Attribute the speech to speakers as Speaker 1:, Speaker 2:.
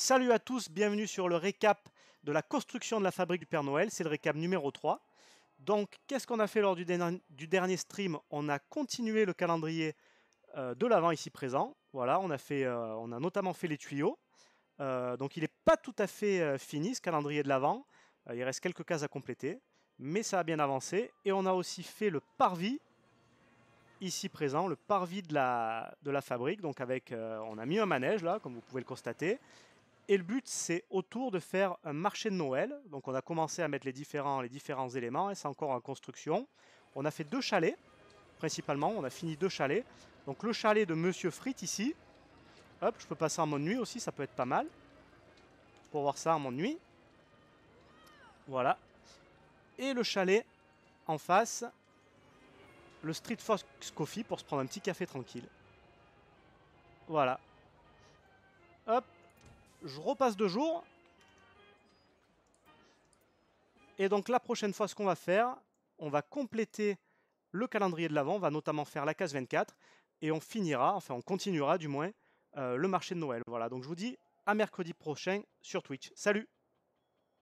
Speaker 1: Salut à tous, bienvenue sur le récap de la construction de la fabrique du Père Noël, c'est le récap numéro 3. Donc qu'est-ce qu'on a fait lors du, dernier, stream On a continué le calendrier euh, de l'avant ici présent. Voilà, on a, fait, euh, on a notamment fait les tuyaux. Euh, donc il n'est pas tout à fait fini ce calendrier de l'avant. il reste quelques cases à compléter, mais ça a bien avancé. Et on a aussi fait le parvis ici présent, le parvis de la, de la fabrique. Donc avec, on a mis un manège là, comme vous pouvez le constater. Et le but, c'est autour de faire un marché de Noël. Donc on a commencé à mettre les différents, les différents éléments, et c'est encore en construction. On a fait deux chalets, principalement, on a fini deux chalets. Donc le chalet de Monsieur Frit ici. Hop, je peux passer en mode nuit aussi, ça peut être pas mal. Pour voir ça en mode nuit. Voilà. Et le chalet en face, le Street Fox Coffee pour se prendre un petit café tranquille. Voilà. Hop, je repasse deux jours. Et donc la prochaine fois, ce qu'on va faire, on va compléter le calendrier de l'avant, on va notamment faire la case 24, et on finira, enfin on continuera du moins, euh, le marché de Noël. Voilà, donc je vous dis à mercredi prochain sur Twitch. Salut